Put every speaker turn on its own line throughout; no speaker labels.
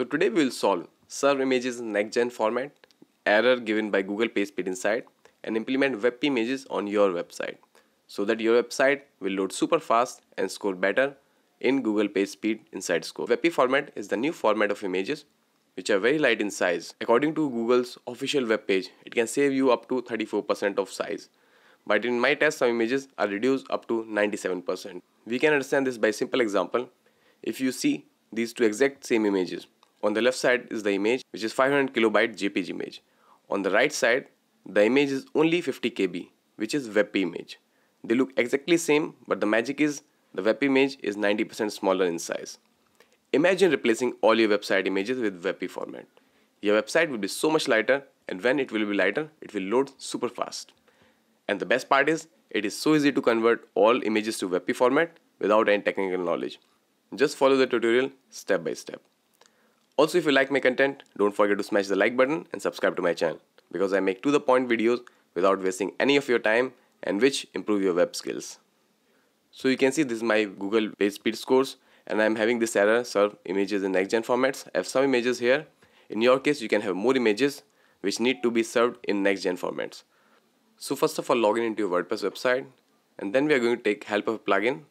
So today we will solve serve images in next-gen format, error given by Google PageSpeed Insight and implement web images on your website so that your website will load super fast and score better in Google PageSpeed Insight score. WebP format is the new format of images which are very light in size. According to Google's official web page, it can save you up to 34% of size. But in my test, some images are reduced up to 97%. We can understand this by simple example. If you see these two exact same images, on the left side is the image which is 500 kilobyte JPG image. On the right side, the image is only 50 KB which is WebP image. They look exactly same but the magic is the WebP image is 90% smaller in size. Imagine replacing all your website images with WebP format. Your website will be so much lighter and when it will be lighter, it will load super fast. And the best part is, it is so easy to convert all images to WebP format without any technical knowledge. Just follow the tutorial step by step. Also, if you like my content, don't forget to smash the like button and subscribe to my channel because I make to the point videos without wasting any of your time and which improve your web skills. So you can see this is my Google PageSpeed scores and I am having this error serve images in next gen formats. I have some images here. In your case, you can have more images which need to be served in next gen formats. So first of all, log in into your WordPress website and then we are going to take help of a plugin.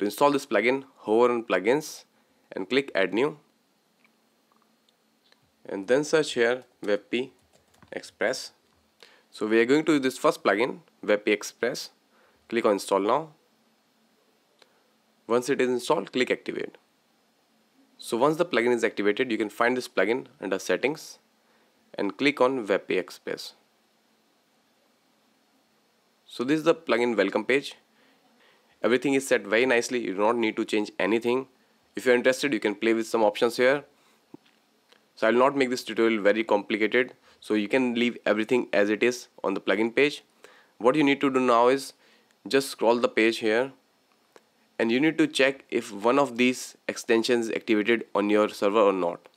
To install this plugin, hover on plugins and click add new and then search here webp express so we are going to use this first plugin webp express click on install now once it is installed click activate so once the plugin is activated you can find this plugin under settings and click on webp express so this is the plugin welcome page everything is set very nicely you do not need to change anything if you're interested you can play with some options here so I'll not make this tutorial very complicated. So you can leave everything as it is on the plugin page. What you need to do now is just scroll the page here and you need to check if one of these extensions is activated on your server or not.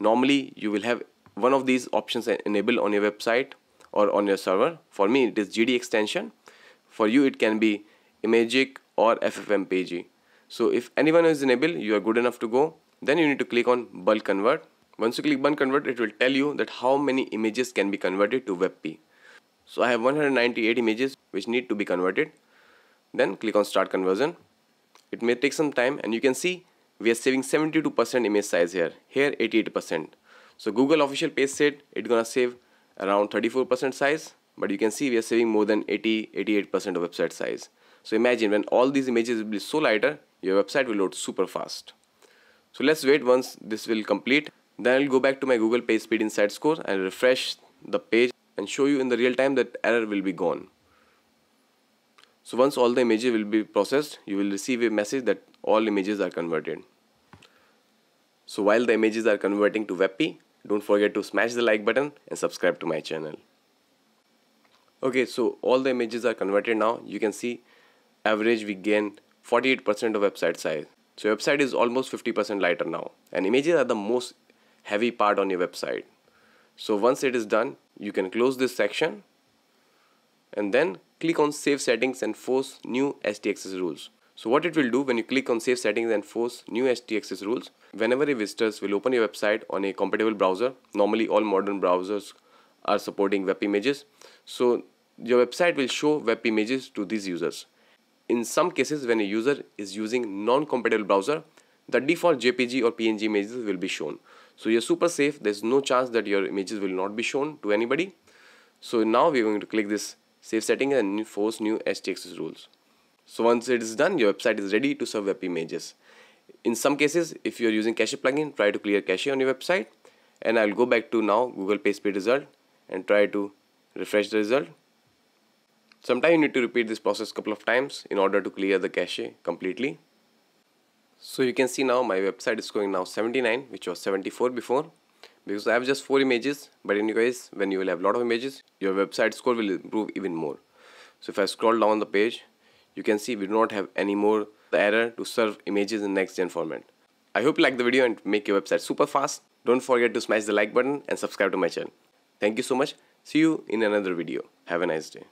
Normally you will have one of these options enabled on your website or on your server. For me it is GD extension. For you it can be Imagic or FFmpeg. So if anyone is enabled you are good enough to go then you need to click on bulk convert once you click on convert, it will tell you that how many images can be converted to WebP. So I have 198 images which need to be converted. Then click on start conversion. It may take some time and you can see we are saving 72% image size here, here 88%. So Google official page said it's gonna save around 34% size, but you can see we are saving more than 80, 88% of website size. So imagine when all these images will be so lighter, your website will load super fast. So let's wait once this will complete. Then I'll go back to my Google PageSpeed Insight score and refresh the page and show you in the real time that error will be gone. So once all the images will be processed, you will receive a message that all images are converted. So while the images are converting to WebP, don't forget to smash the like button and subscribe to my channel. Okay, so all the images are converted now. You can see average we gain 48% of website size. So website is almost 50% lighter now and images are the most heavy part on your website. So once it is done, you can close this section and then click on save settings and force new STXS rules. So what it will do when you click on save settings and force new STXS rules, whenever a visitors will open your website on a compatible browser, normally all modern browsers are supporting web images. So your website will show web images to these users. In some cases when a user is using non-compatible browser, the default JPG or PNG images will be shown. So you're super safe. There's no chance that your images will not be shown to anybody. So now we're going to click this save setting and force new STX rules. So once it is done, your website is ready to serve web images. In some cases, if you're using cache plugin, try to clear cache on your website. And I'll go back to now Google PageSpeed result and try to refresh the result. Sometimes you need to repeat this process couple of times in order to clear the cache completely. So you can see now my website is going now 79 which was 74 before because I have just 4 images but anyways when you will have lot of images your website score will improve even more. So if I scroll down the page you can see we do not have any more the error to serve images in next gen format. I hope you like the video and make your website super fast. Don't forget to smash the like button and subscribe to my channel. Thank you so much. See you in another video. Have a nice day.